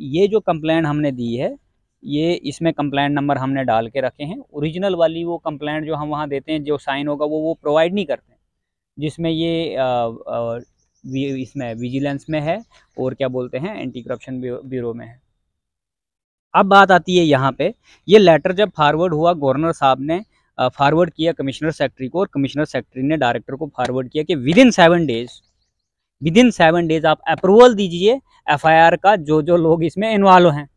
ये जो कंप्लेंट हमने दी है ये इसमें कंप्लेंट नंबर हमने डाल के रखे हैं ओरिजिनल वाली वो कंप्लेंट जो हम वहाँ देते हैं जो साइन होगा वो वो प्रोवाइड नहीं करते जिसमें ये आ, आ, इसमें विजिलेंस में है और क्या बोलते हैं एंटी करप्शन ब्यूरो में है अब बात आती है यहाँ पे ये लेटर जब फारवर्ड हुआ गवर्नर साहब ने फारवर्ड किया कमिश्नर सेक्रेटरी को और कमिश्नर सेक्रेटरी ने डायरेक्टर को फारवर्ड किया कि within seven days within seven days आप अप्रूवल दीजिए एफआईआर का जो जो लोग इसमें इन्वॉल्व हैं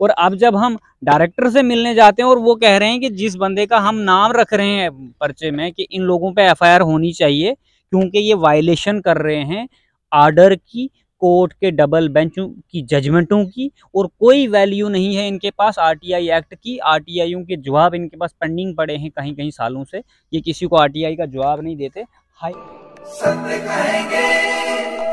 और अब जब हम डायरेक्टर से मिलने जाते हैं और वो कह रहे हैं कि जिस बंदे का हम नाम रख रहे हैं पर्चे में कि इन लोगों पे एफआईआर होनी चाहिए क्योंकि ये वायलेशन कर रहे हैं आर्डर की कोर्ट के डबल बेंचों की जजमेंटों की और कोई वैल्यू नहीं है इनके पास आरटीआई एक्ट की आरटीआई के जवाब इनके पास पेंडिंग पड़े हैं कहीं कहीं सालों से ये किसी को आरटीआई का जवाब नहीं देते हाई सत्य कहेंगे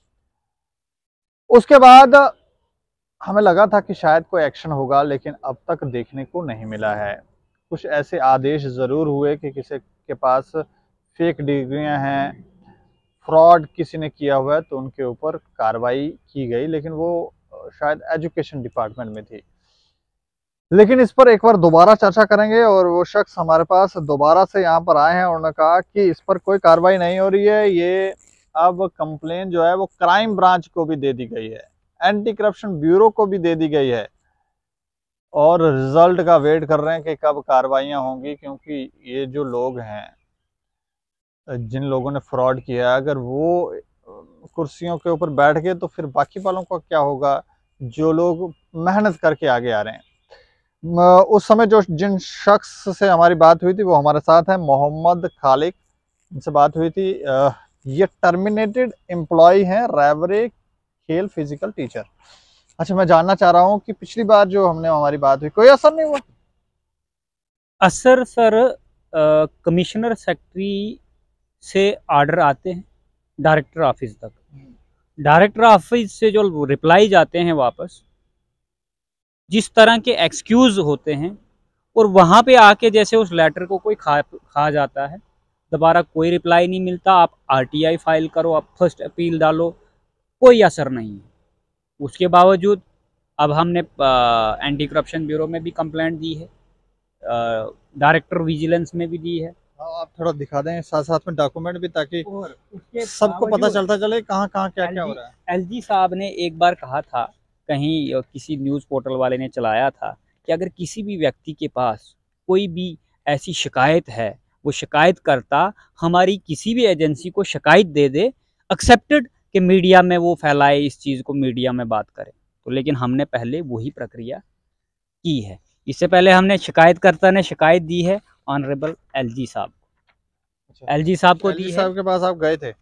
उसके बाद हमें लगा था कि शायद कोई एक्शन होगा लेकिन अब तक देखने को नहीं मिला है कुछ ऐसे आदेश ज़रूर हुए कि किसी के पास फेक डिग्रियां हैं फ्रॉड किसी ने किया हुआ है तो उनके ऊपर कार्रवाई की गई लेकिन वो शायद एजुकेशन डिपार्टमेंट में थी लेकिन इस पर एक बार दोबारा चर्चा करेंगे और वो शख्स हमारे पास दोबारा से यहाँ पर आए हैं उन्होंने कहा कि इस पर कोई कार्रवाई नहीं हो रही है ये अब कंप्लेन जो है वो क्राइम ब्रांच को भी दे दी गई है एंटी करप्शन ब्यूरो को भी दे दी गई है और रिजल्ट का वेट कर रहे हैं कि कब कार्रवाइयाँ होंगी क्योंकि ये जो लोग हैं जिन लोगों ने फ्रॉड किया अगर वो कुर्सियों के ऊपर बैठ गए तो फिर बाकी वालों का क्या होगा जो लोग मेहनत करके आगे आ रहे हैं उस समय जो जिन शख्स से हमारी बात हुई थी वो हमारे साथ हैं मोहम्मद खालिक उनसे बात हुई थी ये टर्मिनेटेड एम्प्लॉय हैं रायबरे खेल फिजिकल टीचर अच्छा मैं जानना चाह रहा हूँ कि पिछली बार जो हमने हमारी बात हुई कोई असर नहीं हुआ असर सर कमिश्नर सेक्रेटरी से आर्डर आते हैं डायरेक्टर ऑफिस तक डायरेक्टर ऑफिस से जो रिप्लाई जाते हैं वापस जिस तरह के एक्सक्यूज़ होते हैं और वहाँ पे आके जैसे उस लेटर को कोई खा खा जाता है दोबारा कोई रिप्लाई नहीं मिलता आप आरटीआई फाइल करो आप फर्स्ट अपील डालो कोई असर नहीं है उसके बावजूद अब हमने आ, एंटी करप्शन ब्यूरो में भी कंप्लेंट दी है डायरेक्टर विजिलेंस में भी दी है हाँ, आप थोड़ा दिखा दें साथ साथ में डॉक्यूमेंट भी ताकि सबको पता चलता चले कहाँ कहाँ क्या क्या हो रहा है एलजी साहब ने एक बार कहा था कहीं किसी न्यूज़ पोर्टल वाले ने चलाया था कि अगर किसी भी व्यक्ति के पास कोई भी ऐसी शिकायत है वो शिकायत करता हमारी किसी भी एजेंसी को शिकायत दे दे एक्सेप्टेड कि मीडिया में वो फैलाए इस चीज़ को मीडिया में बात करें तो लेकिन हमने पहले वही प्रक्रिया की है इससे पहले हमने शिकायतकर्ता ने शिकायत दी है ऑनरेबल एल जी साहब को एल अच्छा। जी साहब को दी साहब के पास आप गए थे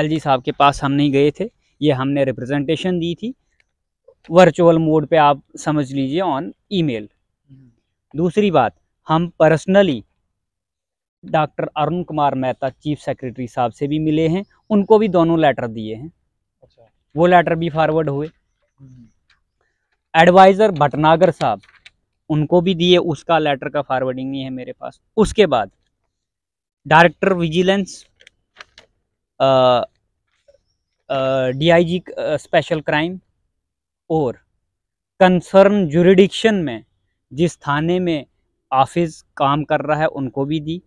एल जी साहब के पास हम नहीं गए थे ये हमने रिप्रेजेंटेशन दी थी वर्चुअल मोड पे आप समझ लीजिए ऑन ईमेल हम्म। दूसरी बात हम personally doctor Arun Kumar Mehta chief secretary साहब से भी मिले हैं उनको भी दोनों लेटर दिए हैं अच्छा। वो लेटर भी फॉरवर्ड हुए एडवाइज़र हम्म। भटनागर साहब उनको भी दिए उसका लेटर का फॉरवर्डिंग नहीं है मेरे पास उसके बाद director vigilance DIG special crime और कंसर्न जुरिडिक्शन में जिस थाने में ऑफिस काम कर रहा है उनको भी दी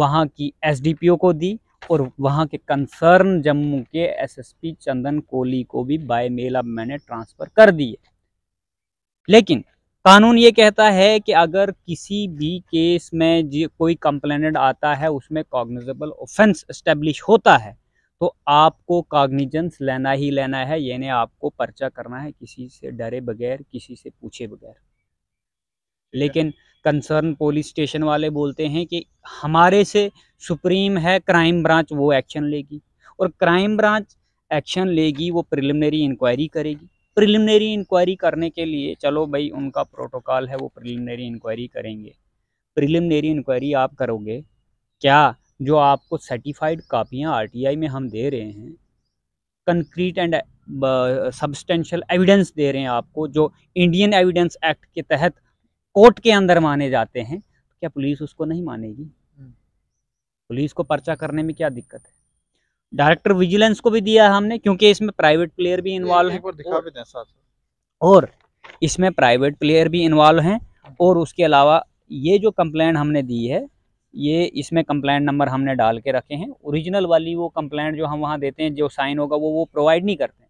वहाँ की एसडीपीओ को दी और वहाँ के कंसर्न जम्मू के एसएसपी चंदन कोहली को भी बाय मेल अब मैंने ट्रांसफ़र कर दिए लेकिन कानून ये कहता है कि अगर किसी भी केस में कोई कंप्लेनेंट आता है उसमें कॉग्निजेबल ऑफेंस इस्टेब्लिश होता है तो आपको कॉग्निजेंस लेना ही लेना है यानी आपको पर्चा करना है किसी से डरे बगैर किसी से पूछे बगैर लेकिन कंसर्न पुलिस स्टेशन वाले बोलते हैं कि हमारे से सुप्रीम है क्राइम ब्रांच वो एक्शन लेगी और क्राइम ब्रांच एक्शन लेगी वो प्रिलिमिनरी इंक्वायरी करेगी प्रिलिमिनरी इंक्वायरी करने के लिए चलो भाई उनका प्रोटोकॉल है वो प्रिलिमिनरी इंक्वायरी करेंगे प्रिलिमिनरी इंक्वायरी आप करोगे क्या जो आपको सर्टिफाइड कापियाँ आर में हम दे रहे हैं कंक्रीट एंड सब्सटेंशल एविडेंस दे रहे हैं आपको जो इंडियन एविडेंस एक्ट के तहत कोर्ट के अंदर माने जाते हैं तो क्या पुलिस उसको नहीं मानेगी हम्म। पुलिस को पर्चा करने में क्या दिक्कत है डायरेक्टर विजिलेंस को भी दिया हमने क्योंकि इसमें प्राइवेट प्लेयर भी इन्वॉल्व है और, इसमें प्राइवेट प्लेयर भी इन्वॉल्व हैं हम्म। और उसके अलावा ये जो कंप्लेंट हमने दी है ये इसमें कंप्लेंट नंबर हमने डाल के रखे हैं ओरिजिनल वाली वो कंप्लेंट जो हम वहाँ देते हैं जो साइन होगा वो वो प्रोवाइड नहीं करते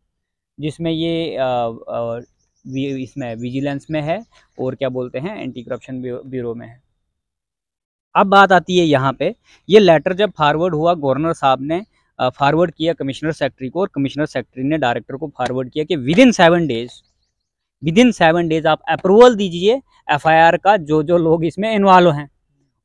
जिसमें ये इसमें विजिलेंस में है और क्या बोलते हैं एंटी करप्शन ब्यूरो में है अब बात आती है यहाँ पे ये लेटर जब फारवर्ड हुआ गवर्नर साहब ने फॉरवर्ड किया कमिश्नर सेक्रेटरी को और कमिश्नर सेक्रेटरी ने डायरेक्टर को फॉरवर्ड किया कि within seven days within seven days आप अप्रूवल दीजिए एफआईआर का जो जो लोग इसमें इन्वॉल्व हैं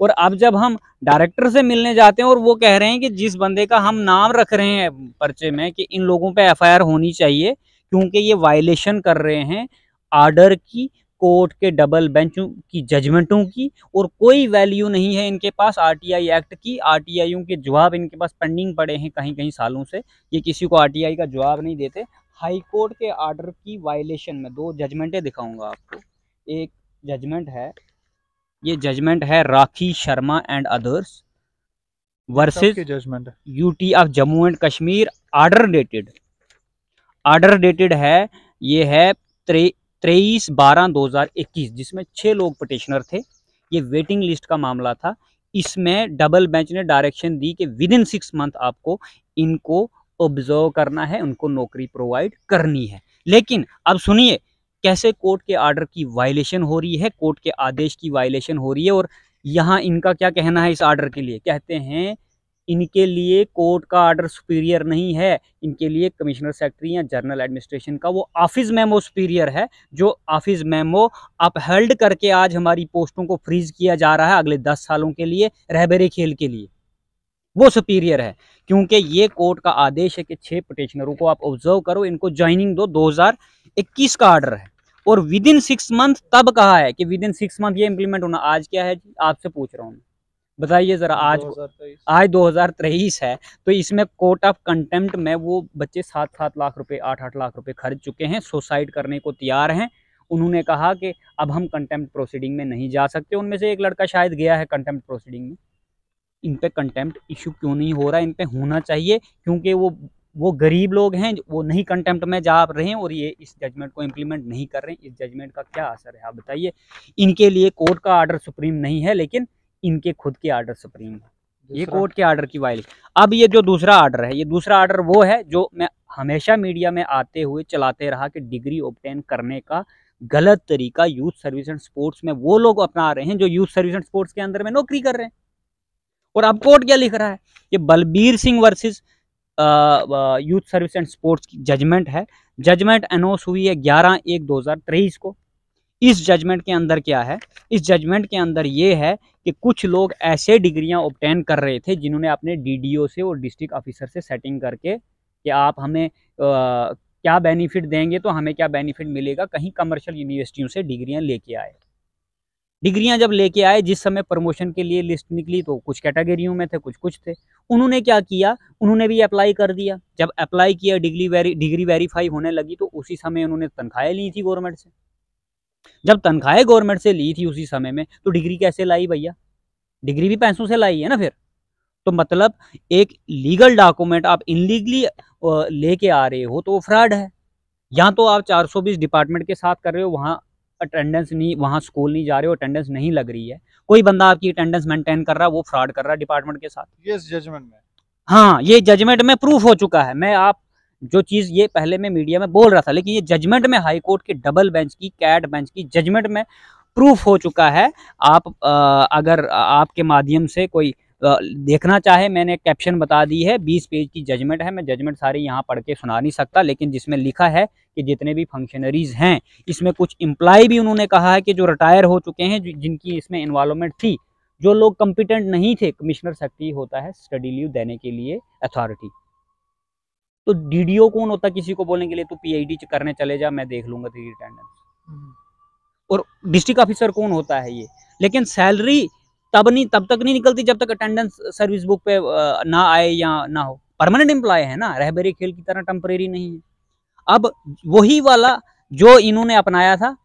और अब जब हम डायरेक्टर से मिलने जाते हैं और वो कह रहे हैं कि जिस बंदे का हम नाम रख रहे हैं पर्चे में कि इन लोगों पे एफआईआर होनी चाहिए क्योंकि ये वायलेशन कर रहे हैं आर्डर की कोर्ट के डबल बेंचों की जजमेंटों की और कोई वैल्यू नहीं है इनके पास आरटीआई एक्ट की आरटीआईयों के जवाब इनके पास पेंडिंग पड़े हैं कहीं कहीं सालों से ये किसी को आरटीआई का जवाब नहीं देते हाई कोर्ट के आर्डर की वायलेशन में दो जजमेंटें दिखाऊंगा आपको एक जजमेंट है ये जजमेंट है Rakhi Sharma and others versus judgment UT of Jammu and Kashmir order dated order dated है ये है तेईस बारह दो हजार इक्कीस जिसमें छः लोग पटिशनर थे ये वेटिंग लिस्ट का मामला था इसमें डबल बेंच ने डायरेक्शन दी कि विद इन सिक्स मंथ आपको इनको ऑब्जर्व करना है उनको नौकरी प्रोवाइड करनी है लेकिन अब सुनिए कैसे कोर्ट के आर्डर की वायलेशन हो रही है कोर्ट के आदेश की वायलेशन हो रही है और यहाँ इनका क्या कहना है इस आर्डर के लिए कहते हैं इनके लिए कोर्ट का आर्डर सुपीरियर नहीं है इनके लिए कमिश्नर सेक्रेटरी या जनरल एडमिनिस्ट्रेशन का वो ऑफिस मेमो सुपीरियर है जो ऑफिस मेमो अपहेल्ड करके आज हमारी पोस्टों को फ्रीज किया जा रहा है अगले दस सालों के लिए रहबरे खेल के लिए वो सुपीरियर है क्योंकि ये कोर्ट का आदेश है कि छः पटिशनरों को आप ऑब्जर्व करो इनको ज्वाइनिंग दो दो का आर्डर है और विद इन सिक्स मंथ तब कहा है कि विद इन सिक्स मंथ ये इंप्लीमेंट होना आज क्या है आपसे पूछ रहा हूँ मैं बताइए ज़रा आज आज 2023 है तो इसमें कोर्ट ऑफ कंटेम्प्ट में वो बच्चे सात सात लाख रुपए आठ आठ लाख रुपए खर्च चुके हैं सुसाइड करने को तैयार हैं उन्होंने कहा कि अब हम कंटेम्प्ट प्रोसीडिंग में नहीं जा सकते उनमें से एक लड़का शायद गया है कंटेम्प्ट प्रोसीडिंग में इन पर कंटेम्प्ट इशू क्यों नहीं हो रहा इन पर होना चाहिए क्योंकि वो वो गरीब लोग हैं वो नहीं कंटेम्प्ट में जा रहे हैं और ये इस जजमेंट को इम्प्लीमेंट नहीं कर रहे हैं इस जजमेंट का क्या असर है आप बताइए इनके लिए कोर्ट का आर्डर सुप्रीम नहीं है लेकिन इनके खुद के आर्डर सुप्रीम है ये कोर्ट के आर्डर की वायलेशन अब ये जो दूसरा आर्डर है ये दूसरा आर्डर वो है जो मैं हमेशा मीडिया में आते हुए चलाते रहा कि डिग्री ऑप्टेन करने का गलत तरीका यूथ सर्विस एंड स्पोर्ट्स में वो लोग अपना रहे हैं जो यूथ सर्विस एंड स्पोर्ट्स के अंदर में नौकरी कर रहे हैं और अब कोर्ट क्या लिख रहा है ये Balbir Singh versus youth service and sports की जजमेंट है जजमेंट अनाउंस हुई है ग्यारह एक दो हजार तेईस को इस जजमेंट के अंदर क्या है इस जजमेंट के अंदर ये है कि कुछ लोग ऐसे डिग्रियां ऑप्टेन कर रहे थे जिन्होंने अपने डीडीओ से और डिस्ट्रिक्ट ऑफिसर से सेटिंग करके कि आप हमें आ, क्या बेनिफिट देंगे तो हमें क्या बेनिफिट मिलेगा कहीं कमर्शियल यूनिवर्सिटियों से डिग्रियां लेके आए डिग्रियां जब लेके आए जिस समय प्रमोशन के लिए लिस्ट निकली तो कुछ कैटेगरियों में थे कुछ कुछ थे उन्होंने क्या किया उन्होंने भी अप्लाई कर दिया जब अप्लाई किया डिग्री वेरी डिग्री वेरीफाई होने लगी तो उसी समय उन्होंने तनख्वाहें ली थी गवर्नमेंट से जब तनख्वाहें गवर्नमेंट से ली थी उसी समय में तो डिग्री कैसे लाई भैया डिग्री भी पैसों से लाई है ना फिर तो मतलब एक लीगल डॉक्यूमेंट आप इनलीगली लेके आ रहे हो तो वो फ्रॉड है या तो आप 420 डिपार्टमेंट के साथ कर रहे हो वहाँ अटेंडेंस नहीं वहाँ स्कूल नहीं जा रहे हो अटेंडेंस नहीं लग रही है कोई बंदा आपकी अटेंडेंस मेंटेन कर रहा है वो फ्रॉड कर रहा है डिपार्टमेंट के साथ ये जजमेंट में हाँ ये जजमेंट में प्रूफ हो चुका है मैं आप जो चीज़ ये पहले में मीडिया में बोल रहा था लेकिन ये जजमेंट में हाई कोर्ट के डबल बेंच की कैट बेंच की जजमेंट में प्रूफ हो चुका है आप आ, अगर आपके माध्यम से कोई देखना चाहे मैंने कैप्शन बता दी है बीस पेज की जजमेंट है मैं जजमेंट सारी यहाँ पढ़ के सुना नहीं सकता लेकिन जिसमें लिखा है कि जितने भी फंक्शनरीज हैं इसमें कुछ इम्प्लाई भी उन्होंने कहा है कि जो रिटायर हो चुके हैं जिनकी इसमें इन्वॉलमेंट थी जो लोग कम्पिटेंट नहीं थे कमिश्नर सेक्रेटरी होता है स्टडी लीव देने के लिए अथॉरिटी तो डीडीओ कौन होता किसी को बोलने के लिए तू पीआईडी करने चले जा मैं देख लूंगा तेरी अटेंडेंस हम्म। और डिस्ट्रिक्ट ऑफिसर कौन होता है ये लेकिन सैलरी तब नहीं तब तक नहीं निकलती जब तक अटेंडेंस सर्विस बुक पे ना आए या ना हो परमानेंट एम्प्लॉय है ना रहबरी खेल की तरह टेम्परेरी नहीं है अब वही वाला जो इन्होंने अपनाया था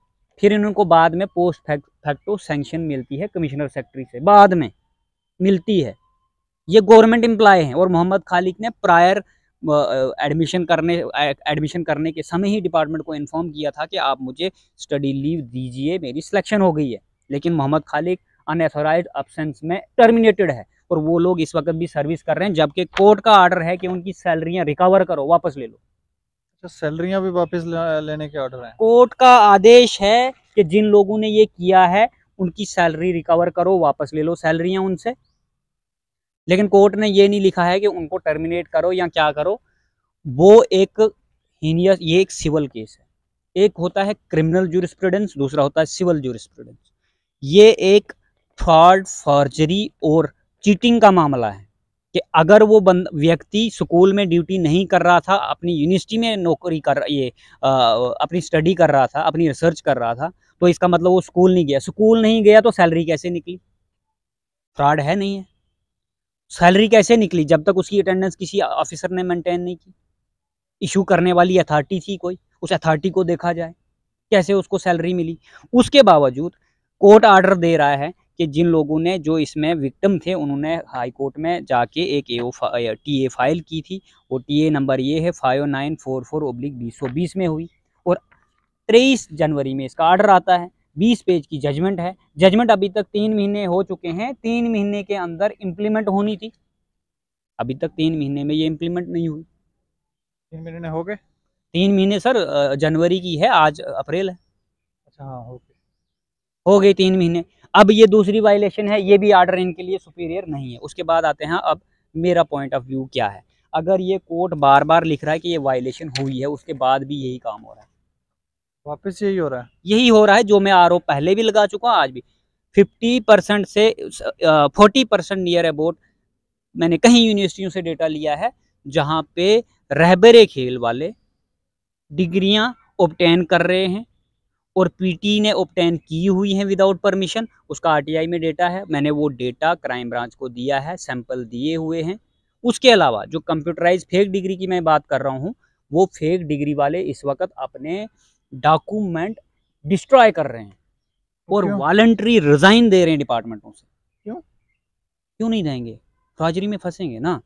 फिर इनको बाद में पोस्ट फैक्टो सेंक्शन मिलती है कमिश्नर सेक्रेटरी से बाद में मिलती है ये गवर्नमेंट एम्प्लॉय है और मोहम्मद खालिक ने प्रायर एडमिशन करने एडमिशन करने के समय ही डिपार्टमेंट को इन्फॉर्म किया था कि आप मुझे स्टडी लीव दीजिए मेरी सिलेक्शन हो गई है लेकिन मोहम्मद खालिक अनऑथोराइज अपसेंस में टर्मिनेटेड है और वो लोग इस वक्त भी सर्विस कर रहे हैं जबकि कोर्ट का आर्डर है कि उनकी सैलरियाँ रिकवर करो वापस ले लो तो भी वापस लेने के ऑर्डर है कोर्ट का आदेश है कि जिन लोगों ने ये किया है उनकी सैलरी रिकवर करो वापस ले लो सैलरियाँ उनसे लेकिन कोर्ट ने ये नहीं लिखा है कि उनको टर्मिनेट करो या क्या करो वो एक हीनियस ये एक सिविल केस है एक होता है क्रिमिनल जूरिस्प्रूडेंस दूसरा होता है सिविल जूरिस्प्रूडेंस ये एक फ्रॉड फॉर्जरी और चीटिंग का मामला है कि अगर वो बंद व्यक्ति स्कूल में ड्यूटी नहीं कर रहा था अपनी यूनिवर्सिटी में नौकरी कर ये आ, अपनी स्टडी कर रहा था अपनी रिसर्च कर रहा था तो इसका मतलब वो स्कूल नहीं गया स्कूल नहीं गया तो सैलरी कैसे निकली फ्रॉड है नहीं है सैलरी कैसे निकली जब तक उसकी अटेंडेंस किसी ऑफिसर ने मेंटेन नहीं की इशू करने वाली अथॉरिटी थी कोई उस अथॉरिटी को देखा जाए कैसे उसको सैलरी मिली उसके बावजूद कोर्ट आर्डर दे रहा है कि जिन लोगों ने जो इसमें विक्टिम थे उन्होंने हाई कोर्ट में जाके एक ए टी ए फाइल की थी वो टी ए नंबर ये है five nine four four oblique बीस सौ बीस में हुई और तेईस जनवरी में इसका आर्डर आता है बीस पेज की जजमेंट है जजमेंट अभी तक तीन महीने हो चुके हैं तीन महीने के अंदर इम्प्लीमेंट होनी थी अभी तक तीन महीने में ये इम्प्लीमेंट नहीं हुई तीन महीने हो गए तीन महीने सर जनवरी की है आज अप्रैल है अच्छा हाँ हो गई हो गए तीन महीने अब ये दूसरी वायलेशन है ये भी आर्डर इनके लिए सुपीरियर नहीं है उसके बाद आते हैं अब मेरा पॉइंट ऑफ व्यू क्या है अगर ये कोर्ट बार बार लिख रहा है कि ये वायलेशन हुई है उसके बाद भी यही काम हो रहा है वापस यही हो रहा है यही हो रहा है जो मैं आरोप पहले भी लगा चुका हूँ आज भी फिफ्टी परसेंट से फोर्टी परसेंट नियर अबाउट मैंने कई यूनिवर्सिटियों से डेटा लिया है जहाँ पे रहबरे खेल वाले डिग्रियाँ ओपटेन कर रहे हैं और पीटी ने ओपटेन की हुई हैं विदाउट परमिशन उसका आरटीआई में डेटा है मैंने वो डेटा क्राइम ब्रांच को दिया है सैंपल दिए हुए हैं उसके अलावा जो कंप्यूटराइज फेक डिग्री की मैं बात कर रहा हूँ वो फेक डिग्री वाले इस वक्त अपने डॉक्यूमेंट डिस्ट्रॉय कर रहे हैं तो और वॉलेंट्री रिजाइन दे रहे हैं डिपार्टमेंटों से क्यों क्यों नहीं देंगे फ्रॉजरी में फंसेंगे ना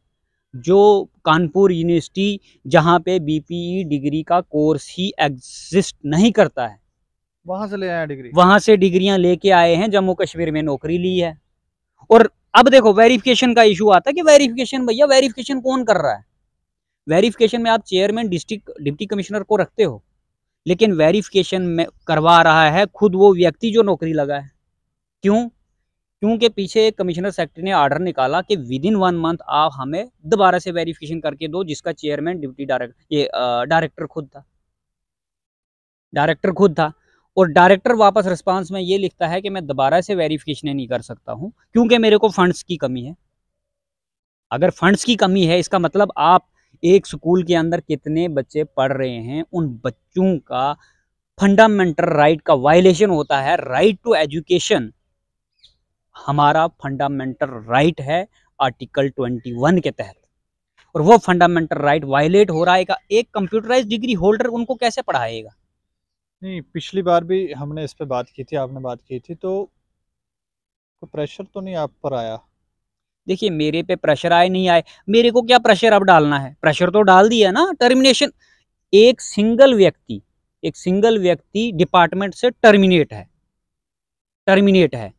जो कानपुर यूनिवर्सिटी जहाँ पे बीपीई e डिग्री का कोर्स ही एग्जिस्ट नहीं करता है वहां से ले आया डिग्री वहां से डिग्रियां लेके आए हैं जम्मू कश्मीर में नौकरी ली है और अब देखो वेरिफिकेशन का इशू आता है कि वेरिफिकेशन भैया वेरिफिकेशन कौन कर रहा है वेरिफिकेशन में आप चेयरमैन डिस्ट्रिक्ट डिप्टी कमिश्नर को रखते हो लेकिन वेरिफिकेशन में करवा रहा है खुद वो व्यक्ति जो नौकरी लगा है क्यों क्योंकि पीछे कमिश्नर सेक्रेटरी ने ऑर्डर निकाला कि विद इन वन मंथ आप हमें दोबारा से वेरिफिकेशन करके दो जिसका चेयरमैन डिप्टी डायरेक्टर ये डायरेक्टर खुद था डायरेक्टर खुद था और डायरेक्टर वापस रिस्पांस में ये लिखता है कि मैं दोबारा से वेरिफिकेशन नहीं कर सकता हूँ क्योंकि मेरे को फंड्स की कमी है अगर फंड्स की कमी है इसका मतलब आप एक स्कूल के अंदर कितने बच्चे पढ़ रहे हैं उन बच्चों का फंडामेंटल राइट का वायलेशन होता है राइट टू एजुकेशन हमारा फंडामेंटल राइट है आर्टिकल 21 के तहत और वो फंडामेंटल राइट वायलेट हो रहा है एक कंप्यूटराइज डिग्री होल्डर उनको कैसे पढ़ाएगा नहीं पिछली बार भी हमने इस पर बात की थी आपने बात की थी तो, तो प्रेशर तो नहीं आप पर आया देखिए मेरे पे प्रेशर आए नहीं आए मेरे को क्या प्रेशर अब डालना है प्रेशर तो डाल दिया ना टर्मिनेशन एक सिंगल व्यक्ति एक सिंगल व्यक्ति डिपार्टमेंट से टर्मिनेट है टर्मिनेट है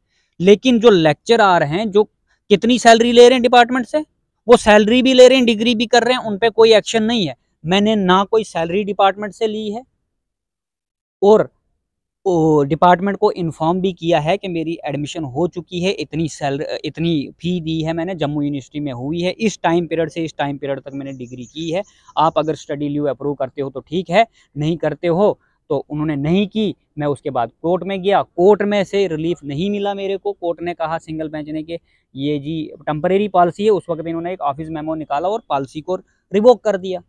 लेकिन जो लेक्चर आ रहे हैं जो कितनी सैलरी ले रहे हैं डिपार्टमेंट से वो सैलरी भी ले रहे हैं डिग्री भी कर रहे हैं उन पर कोई एक्शन नहीं है मैंने ना कोई सैलरी डिपार्टमेंट से ली है और डिपार्टमेंट को इन्फॉर्म भी किया है कि मेरी एडमिशन हो चुकी है इतनी सैल इतनी फ़ी दी है मैंने जम्मू यूनिवर्सिटी में हुई है इस टाइम पीरियड से इस टाइम पीरियड तक मैंने डिग्री की है आप अगर स्टडी ल्यू अप्रूव करते हो तो ठीक है नहीं करते हो तो उन्होंने नहीं की मैं उसके बाद कोर्ट में गया कोर्ट में से रिलीफ नहीं मिला मेरे को कोर्ट ने कहा सिंगल बेंच ने कि ये जी टम्परेरी पॉलिसी है उस वक्त इन्होंने एक ऑफिस मेमो निकाला और पॉलिसी को रिवोक कर दिया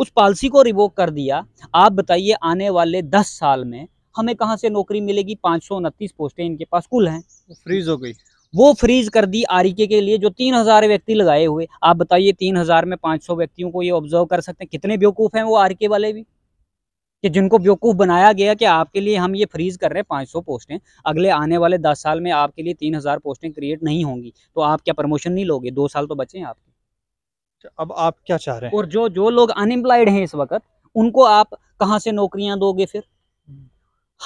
उस पॉलिसी को रिवोक कर दिया आप बताइए आने वाले दस साल में हमें कहाँ से नौकरी मिलेगी पाँच सौ उनतीस पोस्टें इनके पास कुल हैं तो फ्रीज हो गई वो फ्रीज कर दी आरिके के लिए जो तीन हजार व्यक्ति लगाए हुए आप बताइए तीन हजार में पाँच सौ व्यक्तियों को ये ऑब्जर्व कर सकते हैं कितने बेवकूफ़ हैं वो आरिके वाले भी कि जिनको बेवकूफ़ बनाया गया कि आपके लिए हम ये फ्रीज कर रहे हैं पाँच सौ पोस्टें अगले आने वाले दस साल में आपके लिए तीन हज़ार पोस्टें क्रिएट नहीं होंगी तो आप क्या प्रमोशन नहीं लोगे दो साल तो बचे हैं आपके अच्छा, अब आप क्या चाह रहे हैं और जो जो लोग अनएम्प्लॉयड हैं इस वक्त उनको आप कहाँ से नौकरियाँ दोगे फिर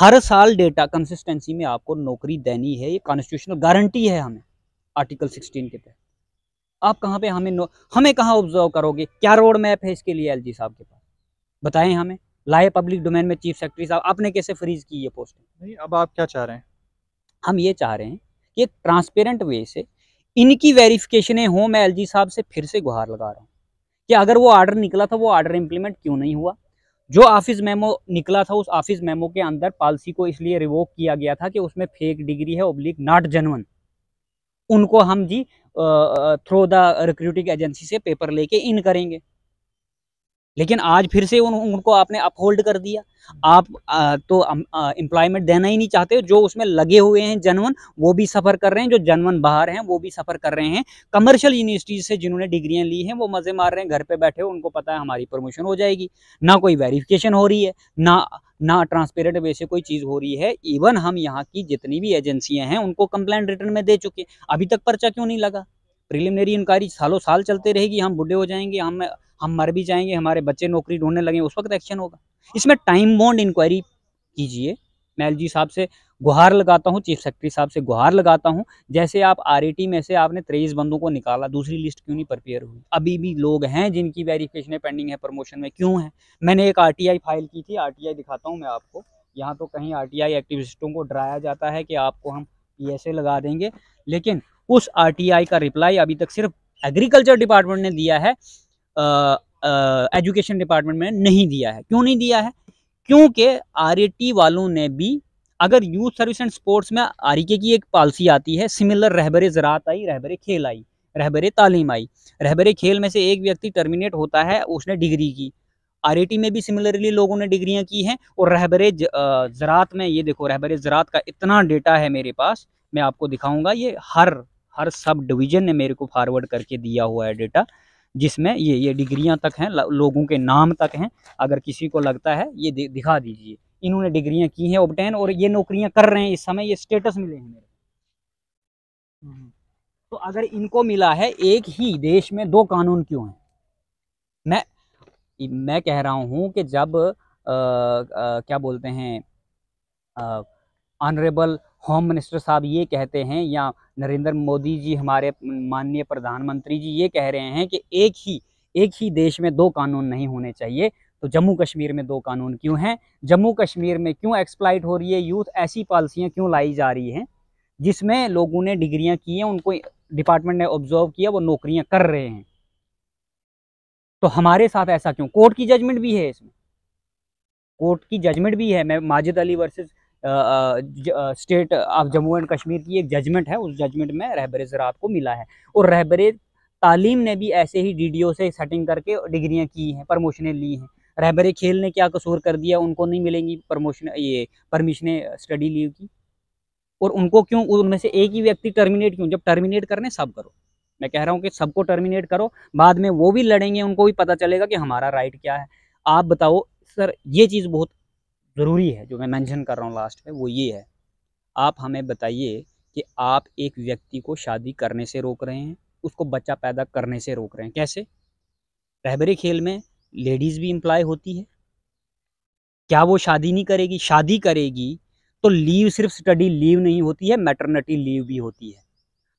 हर साल डेटा कंसिस्टेंसी में आपको नौकरी देनी है ये कॉन्स्टिट्यूशनल गारंटी है हमें आर्टिकल 16 के तहत आप कहाँ पे हमें हमें कहाँ ऑब्जर्व करोगे क्या रोड मैप है इसके लिए एलजी साहब के पास बताएं हमें लाए पब्लिक डोमेन में चीफ सेक्रेटरी साहब आपने कैसे फ्रीज की ये पोस्ट नहीं अब आप क्या चाह रहे हैं हम ये चाह रहे हैं कि एक ट्रांसपेरेंट वे से इनकी वेरिफिकेशनें हों मैं एल साहब से फिर से गुहार लगा रहा हूँ कि अगर वो आर्डर निकला था वो आर्डर इम्प्लीमेंट क्यों नहीं हुआ जो ऑफिस मेमो निकला था उस ऑफिस मेमो के अंदर पॉलिसी को इसलिए रिवोक किया गया था कि उसमें फेक डिग्री है ओब्लिक नॉट जनवन उनको हम जी थ्रू द रिक्रूटिंग एजेंसी से पेपर लेके इन करेंगे लेकिन आज फिर से उन, उनको आपने अपहोल्ड कर दिया आप आ, तो एम्प्लॉयमेंट देना ही नहीं चाहते जो उसमें लगे हुए हैं जनवन वो भी सफ़र कर रहे हैं जो जनवन बाहर हैं वो भी सफ़र कर रहे हैं कमर्शियल यूनिवर्सिटीज से जिन्होंने डिग्रियां ली हैं वो मज़े मार रहे हैं घर पे बैठे हुए उनको पता है हमारी प्रमोशन हो जाएगी ना कोई वेरिफिकेशन हो रही है ना ना ट्रांसपेरेंट वे से कोई चीज़ हो रही है इवन हम यहाँ की जितनी भी एजेंसियाँ हैं उनको कंप्लेन रिटर्न में दे चुके हैं अभी तक पर्चा क्यों नहीं लगा प्रिलिमिनरी इंक्वायरी सालों साल चलते रहेगी हम बुढ़े हो जाएंगे हम हम मर भी जाएंगे हमारे बच्चे नौकरी ढूंढने लगेंगे उस वक्त एक्शन होगा इसमें टाइम बॉन्ड इंक्वायरी कीजिए मैं एल साहब से गुहार लगाता हूँ चीफ सेक्रेटरी साहब से गुहार लगाता हूँ जैसे आप आर e में से आपने तेईस बंदों को निकाला दूसरी लिस्ट क्यों नहीं प्रिपेयर हुई अभी भी लोग हैं जिनकी वेरिफिकेशन पेंडिंग है प्रमोशन में क्यों है मैंने एक आर फाइल की थी आर दिखाता हूँ मैं आपको यहाँ तो कहीं आर एक्टिविस्टों को डराया जाता है कि आपको हम पी लगा देंगे लेकिन उस आर का रिप्लाई अभी तक सिर्फ एग्रीकल्चर डिपार्टमेंट ने दिया है एजुकेशन डिपार्टमेंट में नहीं दिया है क्यों नहीं दिया है क्योंकि आर वालों ने भी अगर यूथ सर्विस एंड स्पोर्ट्स में आर की एक पॉलिसी आती है सिमिलर रहबर ज़रात आई रहबर खेल आई रहबर तालीम आई रहबर खेल में से एक व्यक्ति टर्मिनेट होता है उसने डिग्री की आर में भी सिमिलरली लोगों ने डिग्रियाँ की हैं और रहबर ज़रात में ये देखो रहबर ज़रात का इतना डेटा है मेरे पास मैं आपको दिखाऊंगा ये हर हर सब डिवीज़न ने मेरे को फॉरवर्ड करके दिया हुआ है डेटा जिसमें ये ये डिग्रियां तक हैं लोगों के नाम तक हैं अगर किसी को लगता है ये दिखा दीजिए इन्होंने डिग्रियां की हैं ओबटेन और ये नौकरियां कर रहे हैं इस समय ये स्टेटस मिले हैं मेरे हम्म। तो अगर इनको मिला है एक ही देश में दो कानून क्यों हैं मैं मैं कह रहा हूँ कि जब आ, आ, क्या बोलते हैं ऑनरेबल होम मिनिस्टर साहब ये कहते हैं या नरेंद्र मोदी जी हमारे माननीय प्रधानमंत्री जी ये कह रहे हैं कि एक ही एक ही देश में दो कानून नहीं होने चाहिए तो जम्मू कश्मीर में दो कानून क्यों हैं जम्मू कश्मीर में क्यों एक्सप्लाइट हो रही है यूथ ऐसी पॉलिसियाँ क्यों लाई जा रही हैं जिसमें लोगों ने डिग्रियाँ की हैं उनको डिपार्टमेंट ने ऑब्जर्व किया वो नौकरियाँ कर रहे हैं तो हमारे साथ ऐसा क्यों कोर्ट की जजमेंट भी है इसमें कोर्ट की जजमेंट भी है मैं Majid Ali versus state of Jammu and Kashmir की एक जजमेंट है उस जजमेंट में रहबर ज़रात को मिला है और रहबर तालीम ने भी ऐसे ही डी से सेटिंग करके डिग्रियाँ की हैं प्रमोशनें ली हैं रहबर खेल ने क्या कसूर कर दिया उनको नहीं मिलेंगी प्रमोशन ये परमिशन स्टडी लीव की और उनको क्यों उनमें से एक ही व्यक्ति टर्मिनेट क्यों जब टर्मिनेट करने सब करो मैं कह रहा हूँ कि सबको टर्मिनेट करो बाद में वो भी लड़ेंगे उनको भी पता चलेगा कि हमारा राइट क्या है आप बताओ सर ये चीज़ बहुत ज़रूरी है जो मैं मेंशन कर रहा हूँ लास्ट में वो ये है आप हमें बताइए कि आप एक व्यक्ति को शादी करने से रोक रहे हैं उसको बच्चा पैदा करने से रोक रहे हैं कैसे रहबरे खेल में लेडीज़ भी इम्प्लाय होती है क्या वो शादी नहीं करेगी शादी करेगी तो लीव सिर्फ स्टडी लीव नहीं होती है मैटरनिटी लीव भी होती है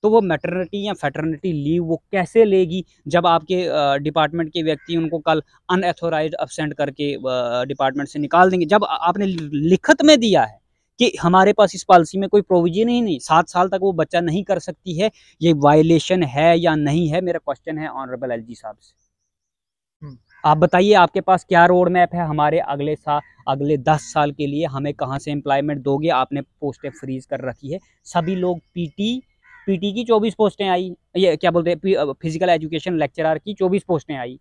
तो वो मेटर्निटी या फैटर्निटी लीव वो कैसे लेगी जब आपके डिपार्टमेंट के व्यक्ति उनको कल अनऑथोराइज अपसेंट करके डिपार्टमेंट से निकाल देंगे जब आपने लिखत में दिया है कि हमारे पास इस पॉलिसी में कोई प्रोविजन ही नहीं सात साल तक वो बच्चा नहीं कर सकती है ये वायलेशन है या नहीं है मेरा क्वेश्चन है ऑनरेबल एल साहब से हम्म। आप बताइए आपके पास क्या रोड मैप है हमारे अगले साल अगले दस साल के लिए हमें कहाँ से एम्प्लॉयमेंट दोगे आपने पोस्टें फ्रीज कर रखी है सभी लोग पीटी पीटी की चौबीस पोस्टें आई ये क्या बोलते हैं फिजिकल एजुकेशन लेक्चरर की चौबीस पोस्टें आई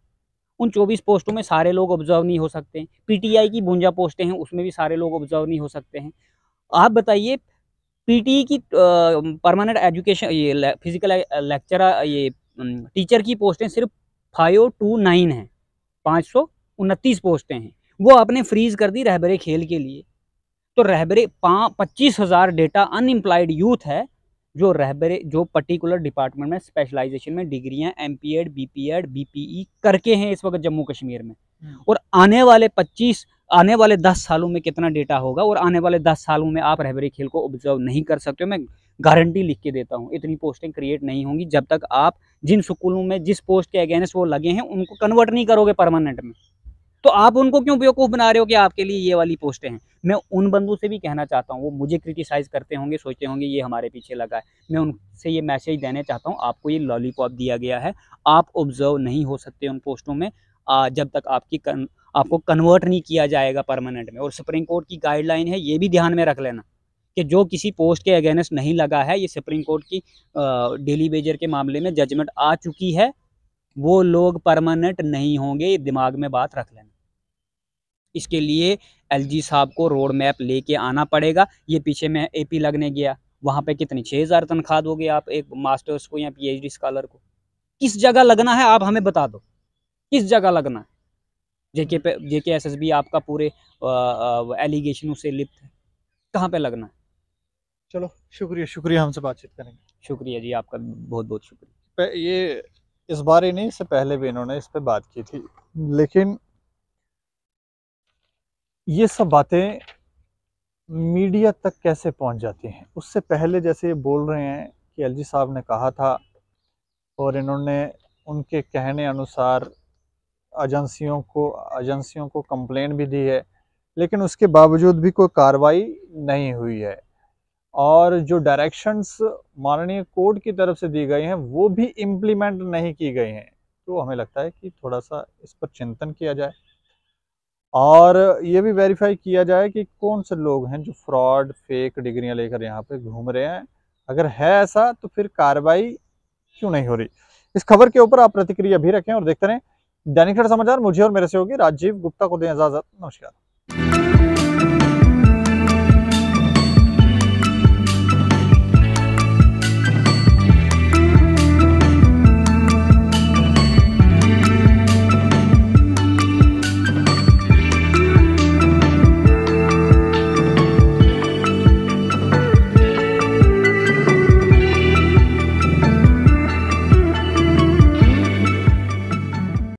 उन चौबीस पोस्टों में सारे लोग ऑब्जर्व नहीं हो सकते पीटीआई की बुंजा पोस्टें हैं उसमें भी सारे लोग ऑब्जर्व नहीं हो सकते हैं आप बताइए पीटी की परमानेंट एजुकेशन ये फिजिकल लेक्चर ये टीचर की पोस्टें सिर्फ फाइव टू नाइन हैं पाँच सौ उनतीस पोस्टें हैं वो आपने फ्रीज कर दी रहबरे खेल के लिए तो रहबरे पाँच पच्चीस हज़ार डेटा अनएम्प्लॉयड यूथ है जो रहबरे जो पर्टिकुलर डिपार्टमेंट में स्पेशलाइजेशन में डिग्रियां M P Ed B P Ed B P E करके हैं इस वक्त जम्मू कश्मीर में हम्म। और आने वाले पच्चीस आने वाले दस सालों में कितना डेटा होगा और आने वाले दस सालों में आप रहबरी खेल को ऑब्जर्व नहीं कर सकते हो मैं गारंटी लिख के देता हूँ इतनी पोस्टिंग क्रिएट नहीं होंगी जब तक आप जिन स्कूलों में जिस पोस्ट के अगेंस्ट वो लगे हैं उनको कन्वर्ट नहीं करोगे परमानेंट में तो आप उनको क्यों बेवकूफ़ बना रहे हो कि आपके लिए ये वाली पोस्टें हैं मैं उन बंदों से भी कहना चाहता हूँ वो मुझे क्रिटिसाइज़ करते होंगे सोचते होंगे ये हमारे पीछे लगा है मैं उनसे ये मैसेज देने चाहता हूँ आपको ये लॉलीपॉप दिया गया है आप ऑब्जर्व नहीं हो सकते उन पोस्टों में आ, जब तक आपकी कन, आपको कन्वर्ट नहीं किया जाएगा परमानेंट में और सुप्रीम कोर्ट की गाइडलाइन है ये भी ध्यान में रख लेना कि जो किसी पोस्ट के अगेंस्ट नहीं लगा है ये सुप्रीम कोर्ट की डेली बेजर के मामले में जजमेंट आ चुकी है वो लोग परमानेंट नहीं होंगे ये दिमाग में बात रख लेना इसके लिए एल साहब को रोड मैप लेके आना पड़ेगा ये पीछे मैं ए लगने गया वहाँ पे कितनी छः हज़ार तनख्वाह दोगे आप एक मास्टर्स को या पीएचडी स्कॉलर को किस जगह लगना है आप हमें बता दो किस जगह लगना है जेके पे जेके एसएसबी आपका पूरे एलिगेशनों से लिप्त है कहाँ पे लगना है चलो शुक्रिया शुक्रिया हमसे बातचीत करेंगे शुक्रिया जी आपका बहुत बहुत शुक्रिया ये इस बार ही नहीं इससे पहले भी इन्होंने इस पर बात की थी लेकिन ये सब बातें मीडिया तक कैसे पहुंच जाती हैं उससे पहले जैसे ये बोल रहे हैं कि एलजी साहब ने कहा था और इन्होंने उनके कहने अनुसार एजेंसियों को एजेंसियों को कंप्लेन भी दी है लेकिन उसके बावजूद भी कोई कार्रवाई नहीं हुई है और जो डायरेक्शंस माननीय कोर्ट की तरफ से दी गई हैं वो भी इम्प्लीमेंट नहीं की गई हैं तो हमें लगता है कि थोड़ा सा इस पर चिंतन किया जाए और ये भी वेरीफाई किया जाए कि कौन से लोग हैं जो फ्रॉड फेक डिग्रियां लेकर यहाँ पे घूम रहे हैं अगर है ऐसा तो फिर कार्रवाई क्यों नहीं हो रही इस खबर के ऊपर आप प्रतिक्रिया भी रखें और देखते रहें दैनिक समाचार मुझे और मेरे से होगी राजीव गुप्ता को दें इजाजत नमस्कार